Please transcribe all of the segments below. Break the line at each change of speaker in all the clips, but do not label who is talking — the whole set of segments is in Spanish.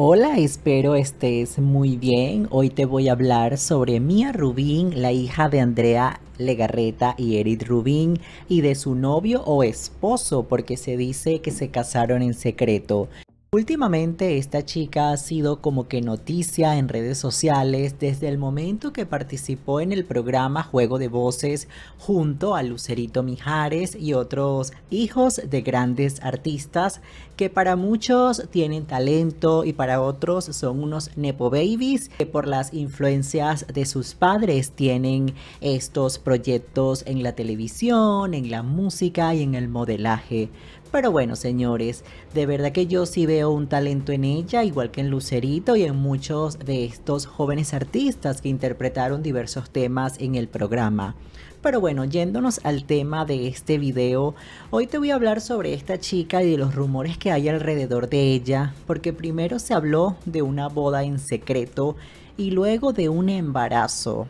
Hola, espero estés muy bien. Hoy te voy a hablar sobre Mia Rubín, la hija de Andrea Legarreta y Eric Rubín, y de su novio o esposo, porque se dice que se casaron en secreto. Últimamente esta chica ha sido como que noticia en redes sociales desde el momento que participó en el programa Juego de Voces junto a Lucerito Mijares y otros hijos de grandes artistas que para muchos tienen talento y para otros son unos nepo babies que por las influencias de sus padres tienen estos proyectos en la televisión, en la música y en el modelaje. Pero bueno, señores, de verdad que yo sí veo un talento en ella, igual que en Lucerito y en muchos de estos jóvenes artistas que interpretaron diversos temas en el programa. Pero bueno, yéndonos al tema de este video, hoy te voy a hablar sobre esta chica y de los rumores que hay alrededor de ella, porque primero se habló de una boda en secreto y luego de un embarazo.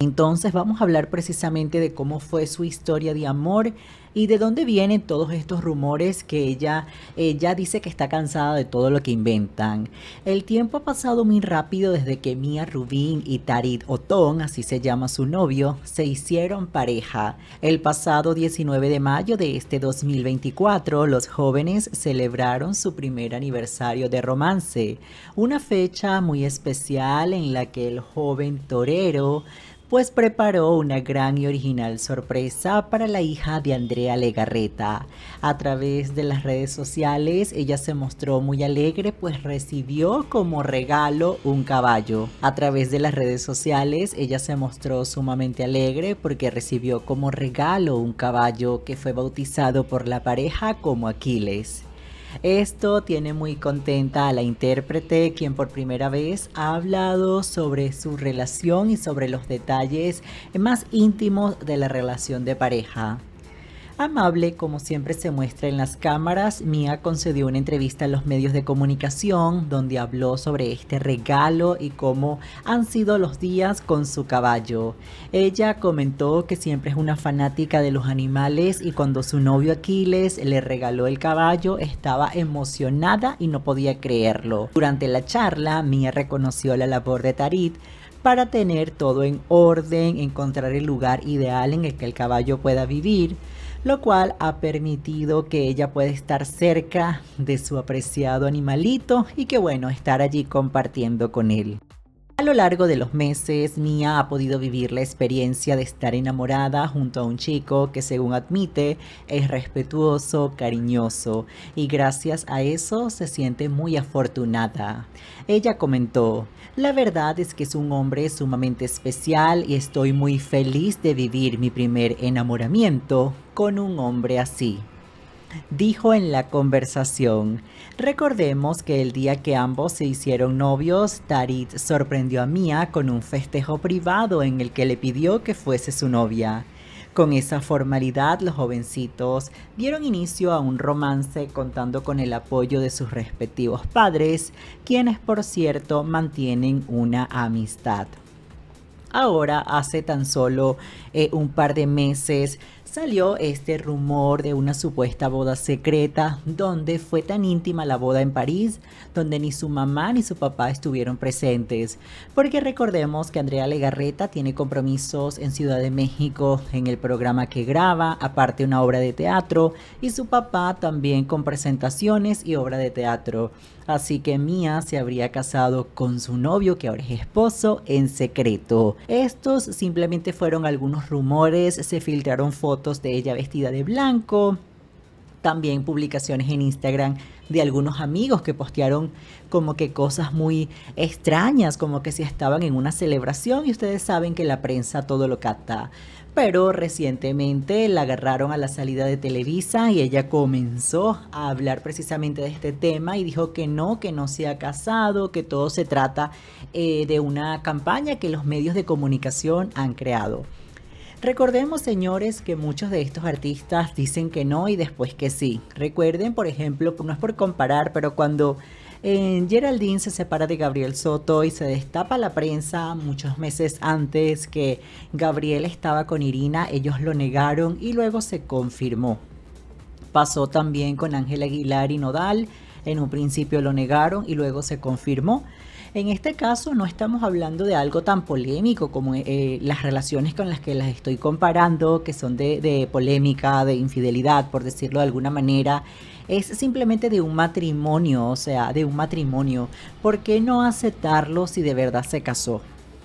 Entonces vamos a hablar precisamente de cómo fue su historia de amor y de dónde vienen todos estos rumores que ella, ella dice que está cansada de todo lo que inventan. El tiempo ha pasado muy rápido desde que Mia Rubin y Tarit Otón, así se llama su novio, se hicieron pareja. El pasado 19 de mayo de este 2024, los jóvenes celebraron su primer aniversario de romance, una fecha muy especial en la que el joven torero pues preparó una gran y original sorpresa para la hija de Andrea Legarreta. A través de las redes sociales ella se mostró muy alegre pues recibió como regalo un caballo. A través de las redes sociales ella se mostró sumamente alegre porque recibió como regalo un caballo que fue bautizado por la pareja como Aquiles. Esto tiene muy contenta a la intérprete, quien por primera vez ha hablado sobre su relación y sobre los detalles más íntimos de la relación de pareja. Amable, como siempre se muestra en las cámaras, Mia concedió una entrevista a los medios de comunicación donde habló sobre este regalo y cómo han sido los días con su caballo. Ella comentó que siempre es una fanática de los animales y cuando su novio Aquiles le regaló el caballo estaba emocionada y no podía creerlo. Durante la charla, Mia reconoció la labor de Tarit para tener todo en orden, encontrar el lugar ideal en el que el caballo pueda vivir, lo cual ha permitido que ella pueda estar cerca de su apreciado animalito y que bueno, estar allí compartiendo con él. A lo largo de los meses, Mia ha podido vivir la experiencia de estar enamorada junto a un chico que según admite es respetuoso, cariñoso y gracias a eso se siente muy afortunada. Ella comentó, la verdad es que es un hombre sumamente especial y estoy muy feliz de vivir mi primer enamoramiento con un hombre así dijo en la conversación. Recordemos que el día que ambos se hicieron novios, Tarit sorprendió a Mia con un festejo privado en el que le pidió que fuese su novia. Con esa formalidad, los jovencitos dieron inicio a un romance contando con el apoyo de sus respectivos padres, quienes por cierto mantienen una amistad. Ahora, hace tan solo eh, un par de meses, salió este rumor de una supuesta boda secreta, donde fue tan íntima la boda en París, donde ni su mamá ni su papá estuvieron presentes. Porque recordemos que Andrea Legarreta tiene compromisos en Ciudad de México en el programa que graba, aparte una obra de teatro, y su papá también con presentaciones y obra de teatro así que Mia se habría casado con su novio, que ahora es esposo, en secreto. Estos simplemente fueron algunos rumores, se filtraron fotos de ella vestida de blanco, también publicaciones en Instagram de algunos amigos que postearon como que cosas muy extrañas, como que si estaban en una celebración y ustedes saben que la prensa todo lo capta. Pero recientemente la agarraron a la salida de Televisa y ella comenzó a hablar precisamente de este tema y dijo que no, que no se ha casado, que todo se trata eh, de una campaña que los medios de comunicación han creado. Recordemos, señores, que muchos de estos artistas dicen que no y después que sí. Recuerden, por ejemplo, no es por comparar, pero cuando eh, Geraldine se separa de Gabriel Soto y se destapa la prensa muchos meses antes que Gabriel estaba con Irina, ellos lo negaron y luego se confirmó. Pasó también con Ángel Aguilar y Nodal. En un principio lo negaron y luego se confirmó. En este caso no estamos hablando de algo tan polémico como eh, las relaciones con las que las estoy comparando, que son de, de polémica, de infidelidad, por decirlo de alguna manera es simplemente de un matrimonio, o sea, de un matrimonio. ¿Por qué no aceptarlo si de verdad se casó?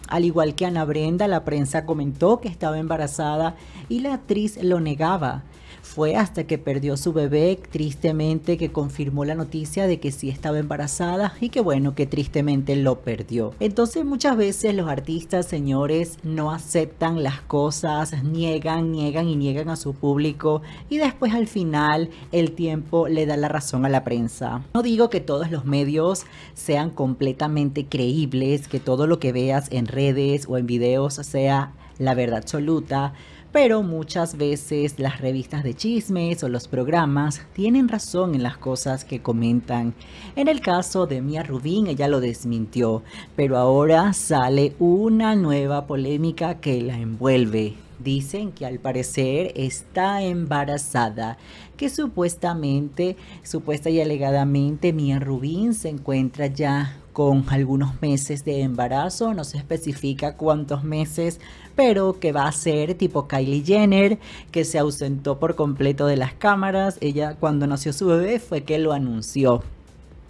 Al igual que Ana Brenda, la prensa comentó que estaba embarazada y la actriz lo negaba. Fue hasta que perdió su bebé, tristemente, que confirmó la noticia de que sí estaba embarazada y que bueno, que tristemente lo perdió. Entonces muchas veces los artistas, señores, no aceptan las cosas, niegan, niegan y niegan a su público y después al final el tiempo le da la razón a la prensa. No digo que todos los medios sean completamente creíbles, que todo lo que veas en redes o en videos sea la verdad absoluta, pero muchas veces las revistas de chismes o los programas tienen razón en las cosas que comentan. En el caso de Mia Rubín, ella lo desmintió, pero ahora sale una nueva polémica que la envuelve. Dicen que al parecer está embarazada, que supuestamente, supuesta y alegadamente, Mia Rubin se encuentra ya con algunos meses de embarazo, no se especifica cuántos meses, pero que va a ser tipo Kylie Jenner, que se ausentó por completo de las cámaras, ella cuando nació su bebé fue que lo anunció,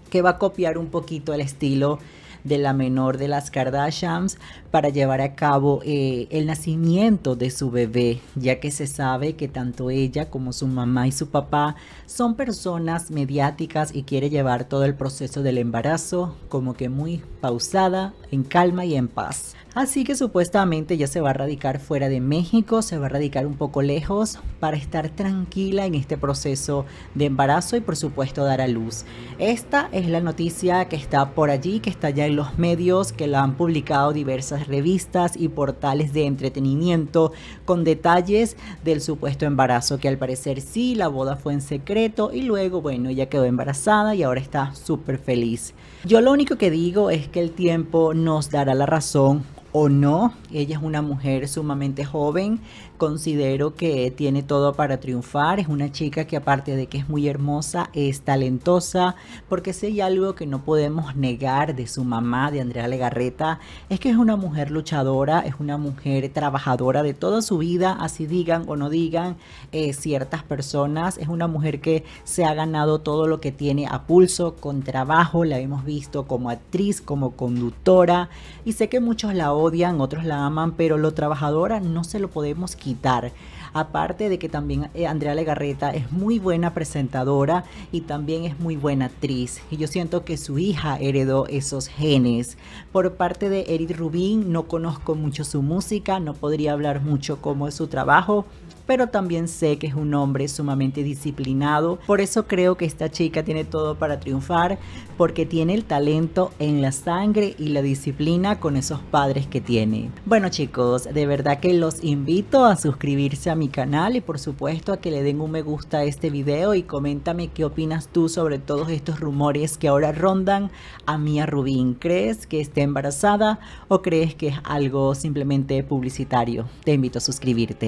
que va a copiar un poquito el estilo de la menor de las Kardashians para llevar a cabo eh, el nacimiento de su bebé, ya que se sabe que tanto ella como su mamá y su papá son personas mediáticas y quiere llevar todo el proceso del embarazo como que muy pausada, en calma y en paz. Así que supuestamente ya se va a radicar fuera de México, se va a radicar un poco lejos para estar tranquila en este proceso de embarazo y por supuesto dar a luz. Esta es la noticia que está por allí, que está ya en los medios que la han publicado diversas revistas y portales de entretenimiento con detalles del supuesto embarazo que al parecer sí, la boda fue en secreto y luego, bueno, ella quedó embarazada y ahora está súper feliz. Yo lo único que digo es que el tiempo nos dará la razón o no. Ella es una mujer sumamente joven, considero que tiene todo para triunfar, es una chica que aparte de que es muy hermosa, es talentosa, porque si hay algo que no podemos negar de su mamá, de Andrea Legarreta, es que es una mujer luchadora, es una mujer trabajadora de toda su vida, así digan o no digan eh, ciertas personas, es una mujer que se ha ganado todo lo que tiene a pulso, con trabajo, la hemos visto como actriz, como conductora, y sé que muchos la odian, otros la aman, pero lo trabajadora no se lo podemos quitar. Aparte de que también eh, Andrea Legarreta es muy buena presentadora y también es muy buena actriz. Y yo siento que su hija heredó esos genes. Por parte de Eric Rubin no conozco mucho su música, no podría hablar mucho cómo es su trabajo, pero también sé que es un hombre sumamente disciplinado. Por eso creo que esta chica tiene todo para triunfar, porque tiene el talento en la sangre y la disciplina con esos padres que tiene. Bueno chicos, de verdad que los invito a suscribirse a mi canal y por supuesto a que le den un me gusta a este video y coméntame qué opinas tú sobre todos estos rumores que ahora rondan a Mia Rubín. ¿Crees que esté embarazada o crees que es algo simplemente publicitario? Te invito a suscribirte.